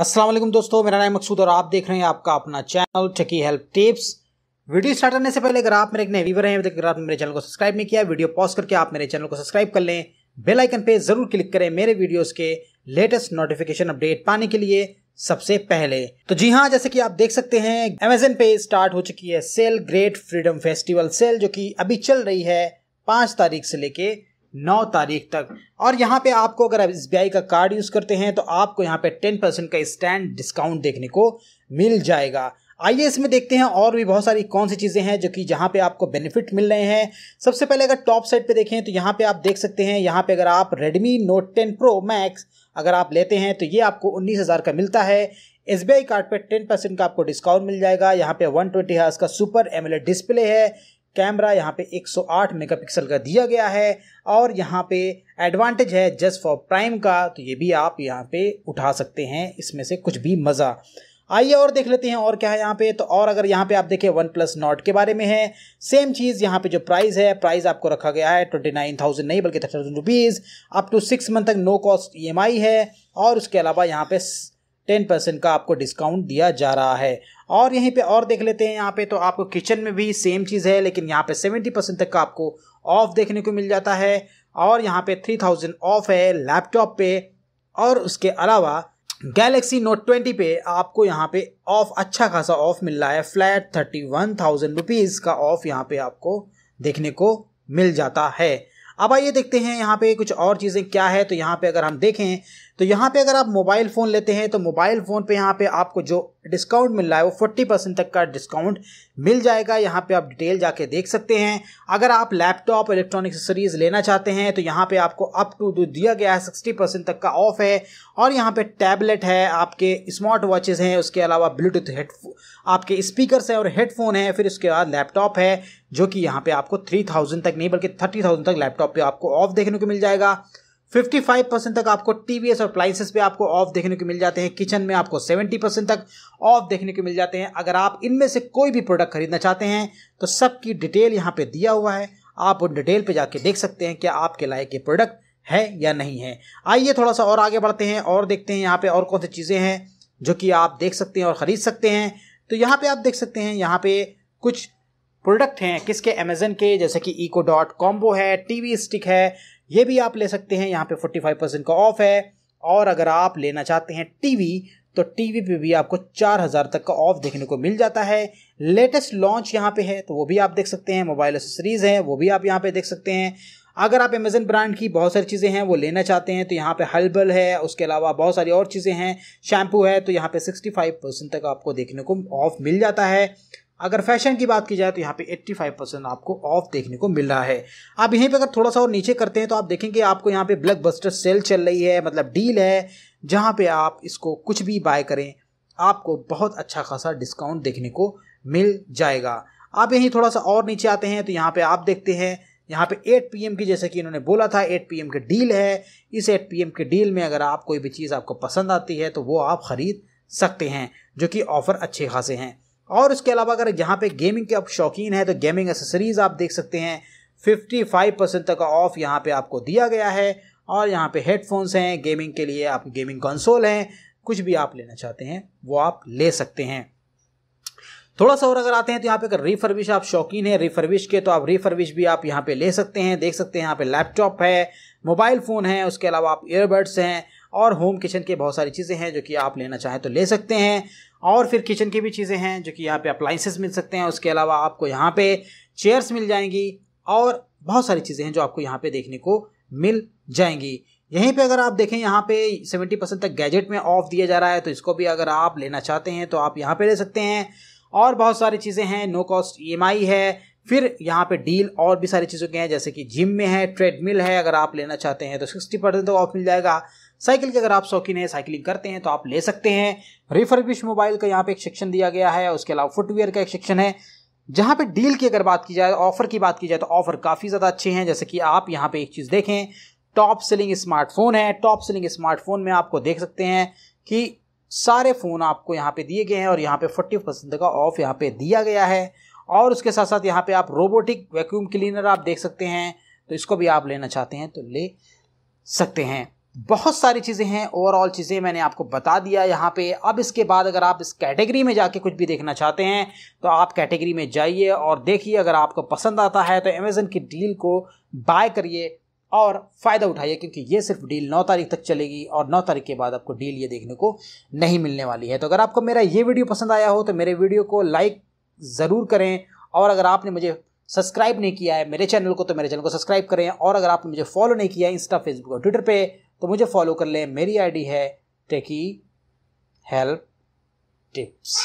अस्सलाम वालेकुम दोस्तों मेरा नाम मकसूद और आप देख रहे हैं आपका अपना channel Techy Help Tips video start करने से पहले अगर आप मेरे एक नए व्यूवर हैं अगर आपने मेरे चैनल को सब्सक्राइब नहीं किया वीडियो पॉज करके आप मेरे चैनल को सब्सक्राइब कर लें बेल आइकन पे जरूर क्लिक करें मेरे वीडियोस के लेटेस्ट नोटिफिकेशन अपडेट पाने के लिए सबसे पहले तो जी हाँ जैसे कि आप देख सकते हैं अमेजन पे स्टार्ट हो चुकी है sale great freedom festival sale जो कि अभी चल रही है पांच तारीख से लेके नौ तारीख तक और यहाँ पे आपको अगर आप एस का कार्ड यूज़ करते हैं तो आपको यहाँ पे टेन परसेंट का स्टैंड डिस्काउंट देखने को मिल जाएगा आइए इसमें देखते हैं और भी बहुत सारी कौन सी चीज़ें हैं जो कि जहाँ पे आपको बेनिफिट मिल रहे हैं सबसे पहले अगर टॉप साइड पे देखें तो यहाँ पे आप देख सकते हैं यहाँ पे अगर आप Redmi Note 10 Pro Max अगर आप लेते हैं तो ये आपको उन्नीस हज़ार का मिलता है एस कार्ड पर टेन परसेंट का आपको डिस्काउंट मिल जाएगा यहाँ पे वन ट्वेंटी का सुपर एमएलए डिस्प्ले है कैमरा यहाँ पे 108 मेगापिक्सल का दिया गया है और यहाँ पे एडवांटेज है जस्ट फॉर प्राइम का तो ये भी आप यहाँ पे उठा सकते हैं इसमें से कुछ भी मज़ा आइए और देख लेते हैं और क्या है यहाँ पे तो और अगर यहाँ पे आप देखें वन प्लस नॉट के बारे में है सेम चीज़ यहाँ पे जो प्राइस है प्राइस आपको रखा गया है ट्वेंटी नाइन थाउजेंड नहीं बल्कि thirty thousand rupees up to six month तक नो कॉस्ट ई है और उसके अलावा यहाँ पे टेन परसेंट का आपको डिस्काउंट दिया जा रहा है और यहीं पे और देख लेते हैं यहाँ पे तो आपको किचन में भी सेम चीज़ है लेकिन यहाँ पे सेवेंटी परसेंट तक का आपको ऑफ देखने को मिल जाता है और यहाँ पे थ्री थाउजेंड ऑफ है लैपटॉप पे और उसके अलावा गैलेक्सी नोट ट्वेंटी पे आपको यहाँ पे ऑफ अच्छा खासा ऑफ मिल रहा है flat thirty one thousand rupees off ऑफ यहाँ पे आपको देखने को मिल जाता है अब आइए देखते हैं यहाँ पे कुछ और चीज़ें क्या है तो यहाँ पे अगर हम देखें तो यहाँ पे अगर आप मोबाइल फ़ोन लेते हैं तो मोबाइल फ़ोन पे यहाँ पे आपको जो डिस्काउंट मिल रहा है वो फोर्टी परसेंट तक का डिस्काउंट मिल जाएगा यहाँ पे आप डिटेल जाके देख सकते हैं अगर आप लैपटॉप इलेक्ट्रॉनिक एक्सेसरीज लेना चाहते हैं तो यहाँ पे आपको अप टू जो दिया गया है सिक्सटी परसेंट तक का ऑफ है और यहाँ पे टैबलेट है आपके स्मार्ट वॉचेज हैं उसके अलावा ब्लूटूथ हेड आपके स्पीकर्स हैं और हेडफोन है फिर उसके बाद लैपटॉप है जो कि यहाँ पे आपको थ्री थाउजेंड तक नहीं बल्कि थर्टी थाउजेंड तक लैपटॉप पर आपको ऑफ देखने को मिल जाएगा 55 परसेंट तक आपको टीवीएस और अप्लाइंसेस पे आपको ऑफ देखने को मिल जाते हैं किचन में आपको 70 परसेंट तक ऑफ देखने को मिल जाते हैं अगर आप इनमें से कोई भी प्रोडक्ट खरीदना चाहते हैं तो सबकी डिटेल यहाँ पे दिया हुआ है आप उन डिटेल पे जाके देख सकते हैं कि आपके लायक ये प्रोडक्ट है या नहीं है आइए थोड़ा सा और आगे बढ़ते हैं और देखते हैं यहाँ पे और कौन सी चीज़ें हैं जो कि आप देख सकते हैं और ख़रीद सकते हैं तो यहाँ पे आप देख सकते हैं यहाँ पे कुछ प्रोडक्ट हैं किसके अमेजन के जैसे कि इको डॉट कॉम्बो है टीवी स्टिक है ये भी आप ले सकते हैं यहाँ पे 45 परसेंट का ऑफ है और अगर आप लेना चाहते हैं टीवी तो टीवी पे भी आपको चार हज़ार तक का ऑफ देखने को मिल जाता है लेटेस्ट लॉन्च यहाँ पे है तो वो भी आप देख सकते हैं मोबाइल एसेसरीज हैं वो भी आप यहाँ पे देख सकते हैं अगर आप अमेजन ब्रांड की बहुत सारी चीज़ें हैं वो लेना चाहते हैं तो यहाँ पे हर्बल है उसके अलावा बहुत सारी और चीज़ें हैं शैम्पू है तो यहाँ पे 65 परसेंट तक आपको देखने को ऑफ मिल जाता है अगर फैशन की बात की जाए तो यहाँ पे 85 परसेंट आपको ऑफ देखने को मिल रहा है आप यहीं पे अगर थोड़ा सा और नीचे करते हैं तो आप देखेंगे आपको यहाँ पे बस्टर सेल चल रही है मतलब डील है जहाँ पे आप इसको कुछ भी बाय करें आपको बहुत अच्छा खासा डिस्काउंट देखने को मिल जाएगा आप यहीं थोड़ा सा और नीचे आते हैं तो यहाँ पर आप देखते हैं यहाँ पे 8 पी की जैसे कि इन्होंने बोला था 8 पी की डील है इस 8 पी की डील में अगर आप कोई भी चीज़ आपको पसंद आती है तो वो आप ख़रीद सकते हैं जो कि ऑफ़र अच्छे खासे हैं और उसके अलावा अगर जहाँ पे गेमिंग के आप शौकीन हैं तो गेमिंग एसेसरीज आप देख सकते हैं 55 परसेंट तक का ऑफ यहाँ पे आपको दिया गया है और यहाँ पे हेडफोन्स हैं गेमिंग के लिए आप गेमिंग कंसोल हैं कुछ भी आप लेना चाहते हैं वो आप ले सकते हैं थोड़ा सा और अगर आते हैं तो यहाँ पे अगर रिफरविश आप शौकीन है रिफरविश के तो आप रिफरविश भी आप यहाँ पे ले सकते हैं देख सकते हैं यहाँ पे लैपटॉप है मोबाइल फ़ोन है उसके अलावा आप ईयरबड्स हैं और होम किचन के बहुत सारी चीज़ें हैं जो कि आप लेना चाहें तो ले सकते हैं और फिर किचन की भी चीज़ें हैं जो कि यहाँ पे अप्लाइंसेस मिल सकते हैं उसके अलावा आपको यहाँ पे चेयर्स मिल जाएंगी और बहुत सारी चीज़ें हैं जो आपको यहाँ पे देखने को मिल जाएंगी यहीं पे अगर आप देखें यहाँ पे 70 परसेंट तक गैजेट में ऑफ दिया जा रहा है तो इसको भी अगर आप लेना चाहते हैं तो आप यहाँ पे ले सकते हैं और बहुत सारी चीज़ें हैं नो कॉस्ट ई है फिर यहाँ पे डील और भी सारी चीज़ों के हैं जैसे कि जिम में है ट्रेडमिल है अगर आप लेना चाहते हैं तो सिक्सटी परसेंट ऑफ मिल जाएगा साइकिल के अगर आप शौकीन है साइकिलिंग करते हैं तो आप ले सकते हैं रिफर्बिश मोबाइल का यहाँ पे एक सेक्शन दिया गया है उसके अलावा फुटवेयर का एक सेक्शन है जहाँ पे डील की अगर बात की जाए ऑफर की बात की जाए तो ऑफर काफ़ी ज़्यादा अच्छे हैं जैसे कि आप यहाँ पे एक चीज़ देखें टॉप सेलिंग स्मार्टफोन है टॉप सेलिंग स्मार्टफोन में आपको देख सकते हैं कि सारे फ़ोन आपको यहाँ पे दिए गए हैं और यहाँ पे फोर्टी परसेंट का ऑफ यहाँ पे दिया गया है और उसके साथ साथ यहाँ पे आप रोबोटिक वैक्यूम क्लीनर आप देख सकते हैं तो इसको भी आप लेना चाहते हैं तो ले सकते हैं बहुत सारी चीज़ें हैं ओवरऑल चीज़ें मैंने आपको बता दिया यहाँ पे अब इसके बाद अगर आप इस कैटेगरी में जाके कुछ भी देखना चाहते हैं तो आप कैटेगरी में जाइए और देखिए अगर आपको पसंद आता है तो अमेज़न की डील को बाय करिए और फ़ायदा उठाइए क्योंकि ये सिर्फ डील नौ तारीख तक चलेगी और नौ तारीख के बाद आपको डील ये देखने को नहीं मिलने वाली है तो अगर आपको मेरा ये वीडियो पसंद आया हो तो मेरे वीडियो को लाइक ज़रूर करें और अगर आपने मुझे सब्सक्राइब नहीं किया है मेरे चैनल को तो मेरे चैनल को सब्सक्राइब करें और अगर आपने मुझे फॉलो नहीं किया है इंस्टा फेसबुक और ट्विटर पर तो मुझे फॉलो कर लें मेरी आईडी है टेकी हेल्प टिप्स